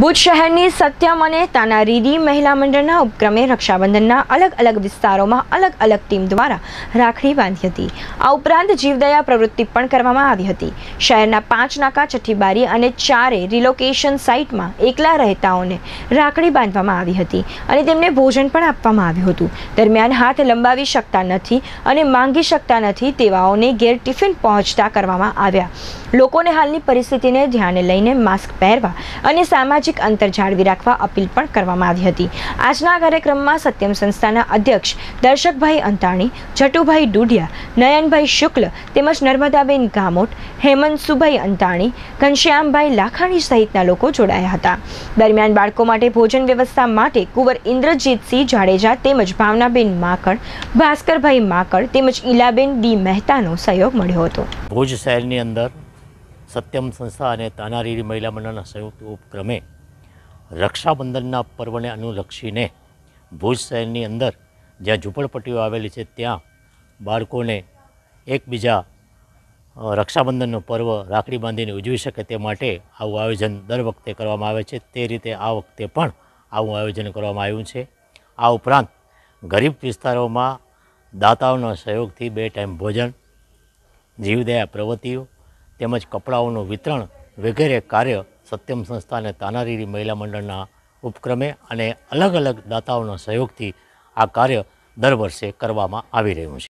ભુજ શહેરની સત્યમ અને તાનારીરી મહિલા મંડળના ઉપક્રમે રક્ષાબંધનના અલગ અલગ વિસ્તારોમાં અલગ અલગ ટીમ દ્વારા રાખડી બાંધી હતી આ ઉપરાંત જીવદયા પ્રવૃત્તિ પણ કરવામાં આવી હતી શહેરના પાંચ નાકા છઠ્ઠીબારી અને ચારે રિલોકેશન સાઇટમાં એકલા રહેતાઓને રાખડી બાંધવામાં આવી હતી અને તેમને ભોજન પણ આપવામાં આવ્યું હતું દરમિયાન હાથ લંબાવી શકતા નથી અને માંગી શકતા નથી તેવાઓને ઘેર ટિફિન પહોંચતા કરવામાં આવ્યા લોકોને હાલની પરિસ્થિતિને ધ્યાને લઈને માસ્ક પહેરવા અને સામાજિક સામાજિક અંતર જાળવી રાખવા અપીલ પણ કરવામાં આવી હતી આજના કાર્યક્રમમાં સત્યમ સંસ્થાના અધ્યક્ષ દર્શકભાઈ અંતાણી જટુભાઈ ડુઢિયા નયનભાઈ શુક્લ તેમજ નર્મદાબેન ગામોટ હેમંતસુભાઈ અંતાણી ઘનશ્યામભાઈ લાખાણી સહિતના લોકો જોડાયા હતા દરમિયાન બાળકો માટે ભોજન વ્યવસ્થા માટે કુંવર ઇન્દ્રજીતસિંહ જાડેજા તેમજ ભાવનાબેન માકડ ભાસ્કરભાઈ માકડ તેમજ ઈલાબેન ડી મહેતાનો સહયોગ મળ્યો હતો ભુજ શહેરની અંદર સત્યમ સંસ્થા અને તાનારીરી મહિલા મંડળના સંયુક્ત ઉપક્રમે રક્ષાબંધનના પર્વને અનુલક્ષીને ભુજ શહેરની અંદર જ્યાં ઝૂંપડપટ્ટીઓ આવેલી છે ત્યાં બાળકોને એકબીજા રક્ષાબંધનનો પર્વ રાખડી બાંધીને ઉજવી શકે તે માટે આવું આયોજન દર વખતે કરવામાં આવે છે તે રીતે આ વખતે પણ આવું આયોજન કરવામાં આવ્યું છે આ ઉપરાંત ગરીબ વિસ્તારોમાં દાતાઓના સહયોગથી બે ટાઈમ ભોજન જીવદયા પ્રવૃત્તિઓ તેમજ કપડાઓનું વિતરણ વગેરે કાર્ય સત્યમ સંસ્થા અને તાનારીરી મહિલા મંડળના ઉપક્રમે અને અલગ અલગ દાતાઓના સહયોગથી આ કાર્ય દર વર્ષે કરવામાં આવી રહ્યું છે